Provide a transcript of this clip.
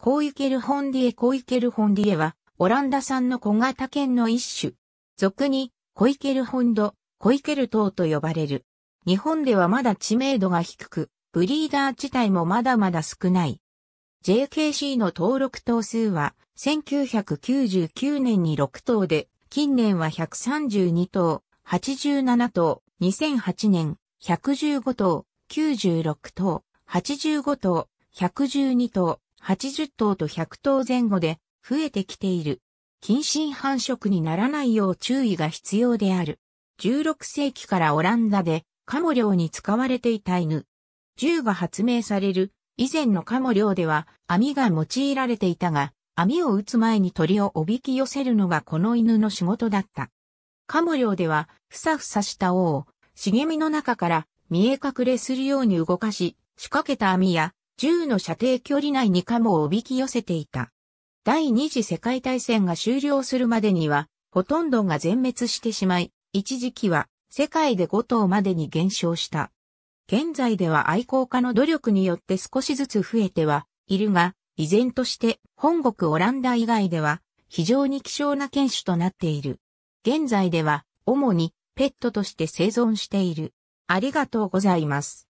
コーイケルホンディエコイケルホンディエは、オランダ産の小型犬の一種。俗に、コイケルホンド、コイケル等と呼ばれる。日本ではまだ知名度が低く、ブリーダー自体もまだまだ少ない。JKC の登録頭数は、1999年に6頭で、近年は132頭、87頭、2008年、115頭、96頭、85頭、112頭、80頭と100頭前後で増えてきている。近親繁殖にならないよう注意が必要である。16世紀からオランダでカモ漁に使われていた犬。銃が発明される以前のカモ漁では網が用いられていたが、網を打つ前に鳥をおびき寄せるのがこの犬の仕事だった。カモ漁では、ふさふさした尾を、茂みの中から見え隠れするように動かし、仕掛けた網や銃の射程距離内にカモをおびき寄せていた。第二次世界大戦が終了するまでには、ほとんどが全滅してしまい、一時期は世界で5頭までに減少した。現在では愛好家の努力によって少しずつ増えてはいるが、依然として本国オランダ以外では非常に希少な犬種となっている。現在では主にペットとして生存している。ありがとうございます。